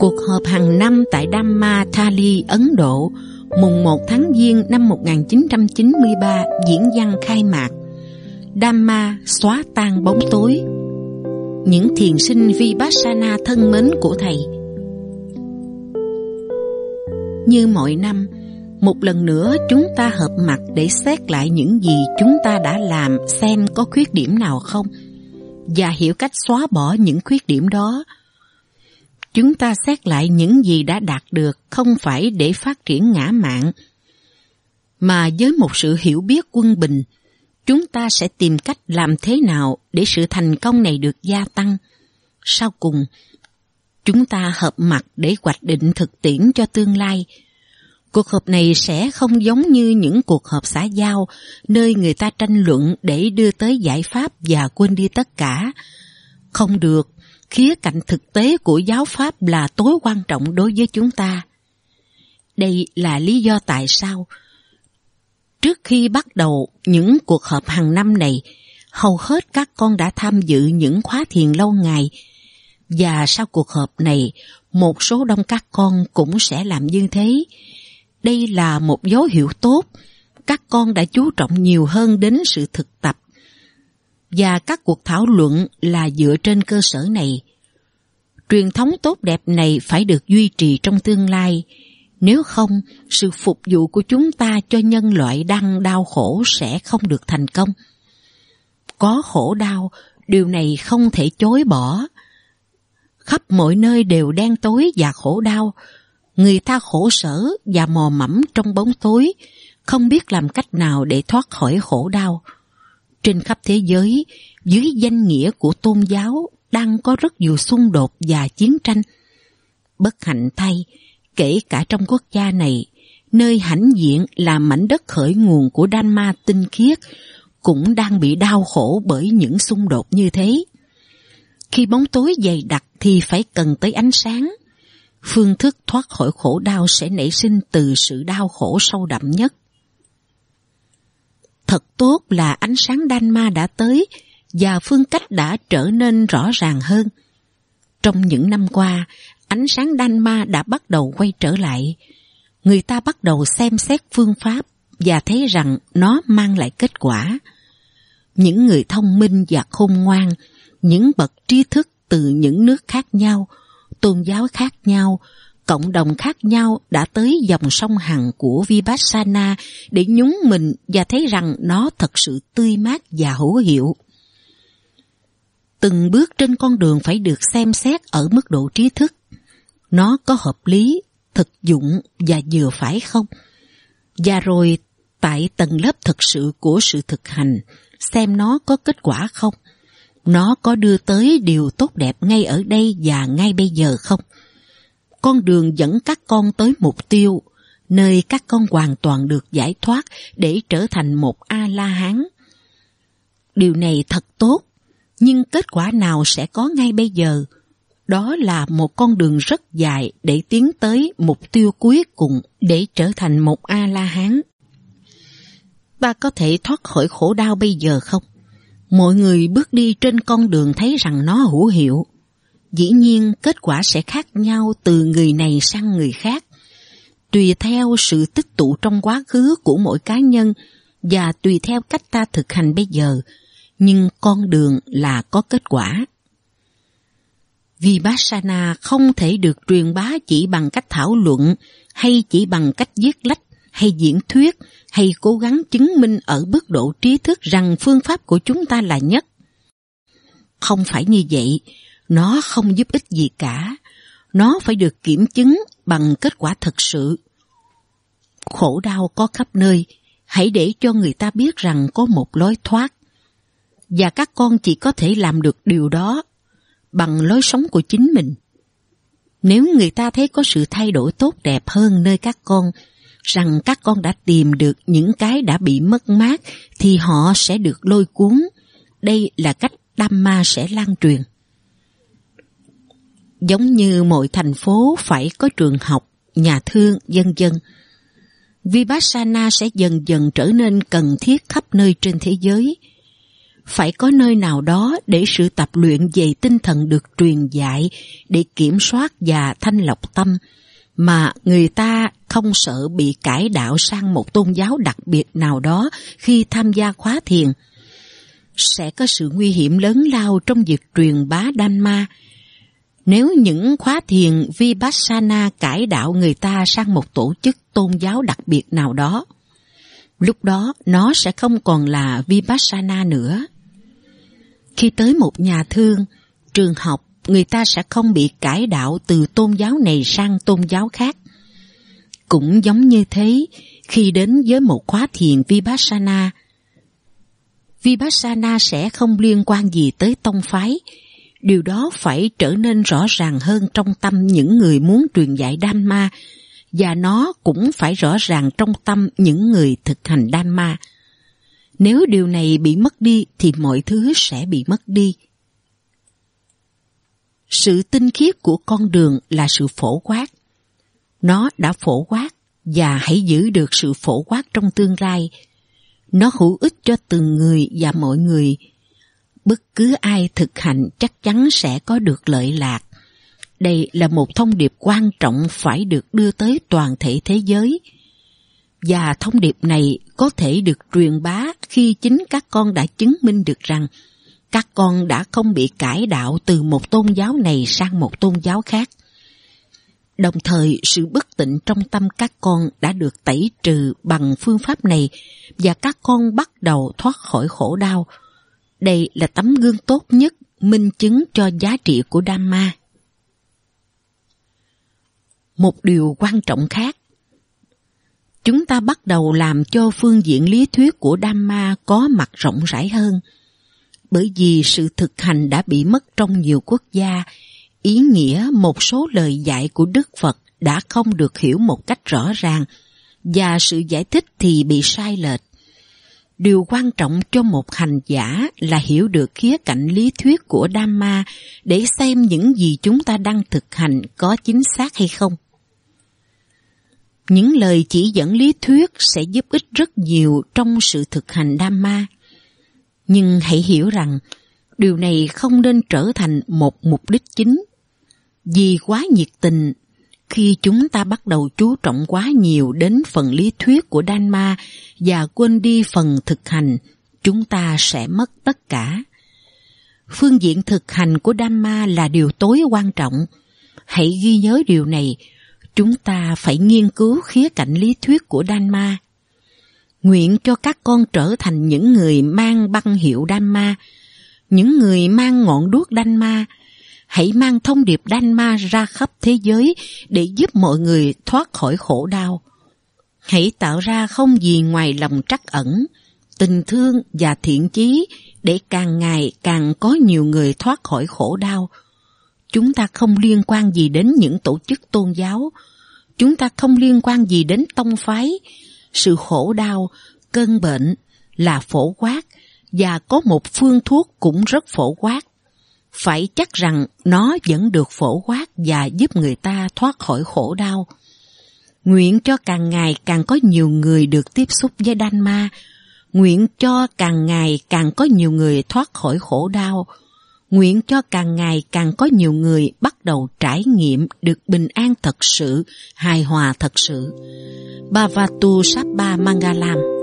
cuộc họp hàng năm tại Dhamma Thali, Ấn Độ, mùng 1 tháng Giêng năm 1993 diễn văn khai mạc. Dhamma xóa tan bóng tối. Những thiền sinh Vipassana thân mến của thầy. Như mọi năm, một lần nữa chúng ta hợp mặt để xét lại những gì chúng ta đã làm xem có khuyết điểm nào không và hiểu cách xóa bỏ những khuyết điểm đó chúng ta xét lại những gì đã đạt được không phải để phát triển ngã mạng, mà với một sự hiểu biết quân bình, chúng ta sẽ tìm cách làm thế nào để sự thành công này được gia tăng. Sau cùng, chúng ta hợp mặt để hoạch định thực tiễn cho tương lai. Cuộc họp này sẽ không giống như những cuộc họp xã giao, nơi người ta tranh luận để đưa tới giải pháp và quên đi tất cả. Không được, khía cạnh thực tế của giáo pháp là tối quan trọng đối với chúng ta. Đây là lý do tại sao trước khi bắt đầu những cuộc họp hàng năm này, hầu hết các con đã tham dự những khóa thiền lâu ngày và sau cuộc họp này, một số đông các con cũng sẽ làm như thế. Đây là một dấu hiệu tốt. Các con đã chú trọng nhiều hơn đến sự thực tập và các cuộc thảo luận là dựa trên cơ sở này. Truyền thống tốt đẹp này phải được duy trì trong tương lai, nếu không sự phục vụ của chúng ta cho nhân loại đang đau khổ sẽ không được thành công. Có khổ đau, điều này không thể chối bỏ. Khắp mọi nơi đều đen tối và khổ đau, người ta khổ sở và mò mẫm trong bóng tối, không biết làm cách nào để thoát khỏi khổ đau. Trên khắp thế giới, dưới danh nghĩa của tôn giáo đang có rất nhiều xung đột và chiến tranh. Bất hạnh thay, kể cả trong quốc gia này, nơi hãnh diện là mảnh đất khởi nguồn của Đan Ma tinh khiết, cũng đang bị đau khổ bởi những xung đột như thế. Khi bóng tối dày đặc thì phải cần tới ánh sáng. Phương thức thoát khỏi khổ đau sẽ nảy sinh từ sự đau khổ sâu đậm nhất. Thật tốt là ánh sáng đan ma đã tới và phương cách đã trở nên rõ ràng hơn. Trong những năm qua, ánh sáng đan ma đã bắt đầu quay trở lại. Người ta bắt đầu xem xét phương pháp và thấy rằng nó mang lại kết quả. Những người thông minh và khôn ngoan, những bậc trí thức từ những nước khác nhau, tôn giáo khác nhau, cộng đồng khác nhau đã tới dòng sông Hằng của Vipassana để nhúng mình và thấy rằng nó thật sự tươi mát và hữu hiệu. Từng bước trên con đường phải được xem xét ở mức độ trí thức. Nó có hợp lý, thực dụng và vừa phải không? Và rồi tại tầng lớp thực sự của sự thực hành, xem nó có kết quả không? Nó có đưa tới điều tốt đẹp ngay ở đây và ngay bây giờ không? con đường dẫn các con tới mục tiêu, nơi các con hoàn toàn được giải thoát để trở thành một A-la-hán. Điều này thật tốt, nhưng kết quả nào sẽ có ngay bây giờ? Đó là một con đường rất dài để tiến tới mục tiêu cuối cùng để trở thành một A-la-hán. Ta có thể thoát khỏi khổ đau bây giờ không? Mọi người bước đi trên con đường thấy rằng nó hữu hiệu dĩ nhiên kết quả sẽ khác nhau từ người này sang người khác, tùy theo sự tích tụ trong quá khứ của mỗi cá nhân và tùy theo cách ta thực hành bây giờ, nhưng con đường là có kết quả. Vipassana không thể được truyền bá chỉ bằng cách thảo luận hay chỉ bằng cách viết lách hay diễn thuyết hay cố gắng chứng minh ở mức độ trí thức rằng phương pháp của chúng ta là nhất. Không phải như vậy, nó không giúp ích gì cả. Nó phải được kiểm chứng bằng kết quả thật sự. Khổ đau có khắp nơi, hãy để cho người ta biết rằng có một lối thoát. Và các con chỉ có thể làm được điều đó bằng lối sống của chính mình. Nếu người ta thấy có sự thay đổi tốt đẹp hơn nơi các con, rằng các con đã tìm được những cái đã bị mất mát thì họ sẽ được lôi cuốn. Đây là cách Dhamma sẽ lan truyền giống như mọi thành phố phải có trường học, nhà thương, dân dân. Vipassana sẽ dần dần trở nên cần thiết khắp nơi trên thế giới. Phải có nơi nào đó để sự tập luyện về tinh thần được truyền dạy để kiểm soát và thanh lọc tâm mà người ta không sợ bị cải đạo sang một tôn giáo đặc biệt nào đó khi tham gia khóa thiền. Sẽ có sự nguy hiểm lớn lao trong việc truyền bá Đan Ma nếu những khóa thiền Vipassana cải đạo người ta sang một tổ chức tôn giáo đặc biệt nào đó, lúc đó nó sẽ không còn là Vipassana nữa. Khi tới một nhà thương, trường học, người ta sẽ không bị cải đạo từ tôn giáo này sang tôn giáo khác. Cũng giống như thế, khi đến với một khóa thiền Vipassana, Vipassana sẽ không liên quan gì tới tông phái, Điều đó phải trở nên rõ ràng hơn trong tâm những người muốn truyền dạy Đan Ma và nó cũng phải rõ ràng trong tâm những người thực hành Đan Ma. Nếu điều này bị mất đi thì mọi thứ sẽ bị mất đi. Sự tinh khiết của con đường là sự phổ quát. Nó đã phổ quát và hãy giữ được sự phổ quát trong tương lai. Nó hữu ích cho từng người và mọi người bất cứ ai thực hành chắc chắn sẽ có được lợi lạc. Đây là một thông điệp quan trọng phải được đưa tới toàn thể thế giới. Và thông điệp này có thể được truyền bá khi chính các con đã chứng minh được rằng các con đã không bị cải đạo từ một tôn giáo này sang một tôn giáo khác. Đồng thời, sự bất tịnh trong tâm các con đã được tẩy trừ bằng phương pháp này và các con bắt đầu thoát khỏi khổ đau đây là tấm gương tốt nhất, minh chứng cho giá trị của Dhamma. Một điều quan trọng khác Chúng ta bắt đầu làm cho phương diện lý thuyết của Dhamma có mặt rộng rãi hơn. Bởi vì sự thực hành đã bị mất trong nhiều quốc gia, ý nghĩa một số lời dạy của Đức Phật đã không được hiểu một cách rõ ràng và sự giải thích thì bị sai lệch. Điều quan trọng cho một hành giả là hiểu được khía cạnh lý thuyết của Dhamma để xem những gì chúng ta đang thực hành có chính xác hay không. Những lời chỉ dẫn lý thuyết sẽ giúp ích rất nhiều trong sự thực hành Dhamma. Nhưng hãy hiểu rằng, điều này không nên trở thành một mục đích chính. Vì quá nhiệt tình khi chúng ta bắt đầu chú trọng quá nhiều đến phần lý thuyết của Đan Ma và quên đi phần thực hành, chúng ta sẽ mất tất cả. Phương diện thực hành của Đan Ma là điều tối quan trọng. Hãy ghi nhớ điều này, chúng ta phải nghiên cứu khía cạnh lý thuyết của Đan Ma. Nguyện cho các con trở thành những người mang băng hiệu Đan Ma, những người mang ngọn đuốc Đan Ma, hãy mang thông điệp đan ma ra khắp thế giới để giúp mọi người thoát khỏi khổ đau. Hãy tạo ra không gì ngoài lòng trắc ẩn, tình thương và thiện chí để càng ngày càng có nhiều người thoát khỏi khổ đau. Chúng ta không liên quan gì đến những tổ chức tôn giáo, chúng ta không liên quan gì đến tông phái. Sự khổ đau, cơn bệnh là phổ quát và có một phương thuốc cũng rất phổ quát phải chắc rằng nó vẫn được phổ quát và giúp người ta thoát khỏi khổ đau. Nguyện cho càng ngày càng có nhiều người được tiếp xúc với đan ma, nguyện cho càng ngày càng có nhiều người thoát khỏi khổ đau, nguyện cho càng ngày càng có nhiều người bắt đầu trải nghiệm được bình an thật sự, hài hòa thật sự. Bhavatu Sapa Mangalam